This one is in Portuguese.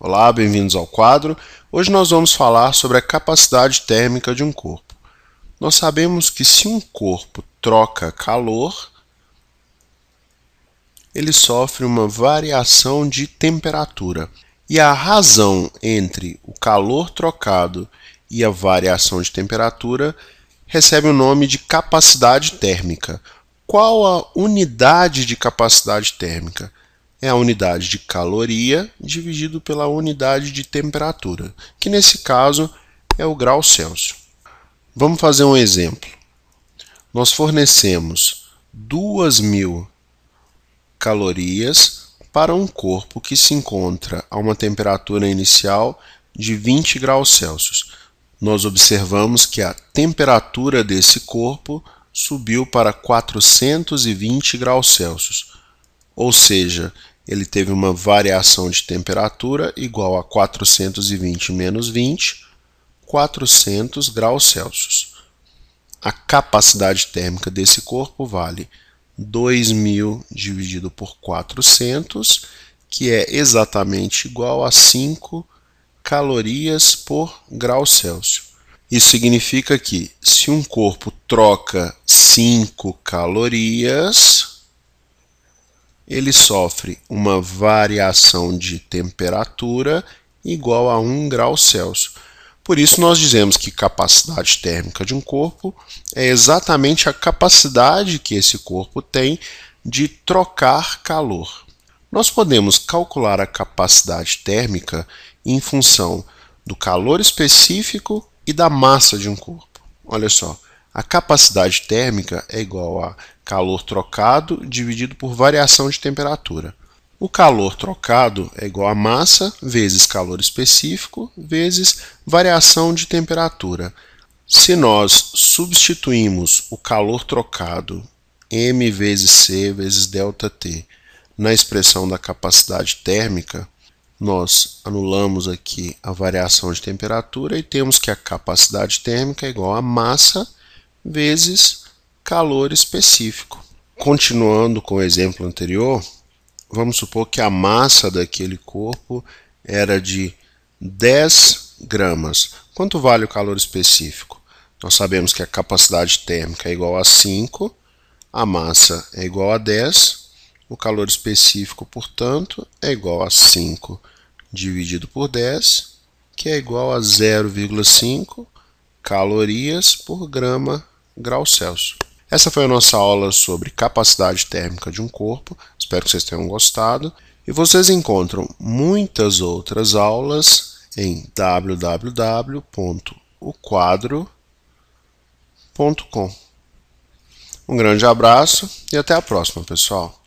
Olá, bem-vindos ao quadro. Hoje nós vamos falar sobre a capacidade térmica de um corpo. Nós sabemos que se um corpo troca calor, ele sofre uma variação de temperatura. E a razão entre o calor trocado e a variação de temperatura recebe o nome de capacidade térmica. Qual a unidade de capacidade térmica? é a unidade de caloria dividido pela unidade de temperatura, que nesse caso é o grau Celsius. Vamos fazer um exemplo. Nós fornecemos 2.000 calorias para um corpo que se encontra a uma temperatura inicial de 20 graus Celsius. Nós observamos que a temperatura desse corpo subiu para 420 graus Celsius, ou seja, ele teve uma variação de temperatura igual a 420 menos 20, 400 graus Celsius. A capacidade térmica desse corpo vale 2.000 dividido por 400, que é exatamente igual a 5 calorias por grau Celsius. Isso significa que se um corpo troca 5 calorias ele sofre uma variação de temperatura igual a 1 grau Celsius. Por isso, nós dizemos que capacidade térmica de um corpo é exatamente a capacidade que esse corpo tem de trocar calor. Nós podemos calcular a capacidade térmica em função do calor específico e da massa de um corpo. Olha só, a capacidade térmica é igual a calor trocado dividido por variação de temperatura. O calor trocado é igual a massa vezes calor específico vezes variação de temperatura. Se nós substituímos o calor trocado m vezes c vezes delta t na expressão da capacidade térmica, nós anulamos aqui a variação de temperatura e temos que a capacidade térmica é igual a massa vezes calor específico. Continuando com o exemplo anterior, vamos supor que a massa daquele corpo era de 10 gramas. Quanto vale o calor específico? Nós sabemos que a capacidade térmica é igual a 5, a massa é igual a 10, o calor específico, portanto, é igual a 5 dividido por 10, que é igual a 0,5 calorias por grama graus Celsius. Essa foi a nossa aula sobre capacidade térmica de um corpo. Espero que vocês tenham gostado. E vocês encontram muitas outras aulas em www.oquadro.com. Um grande abraço e até a próxima, pessoal!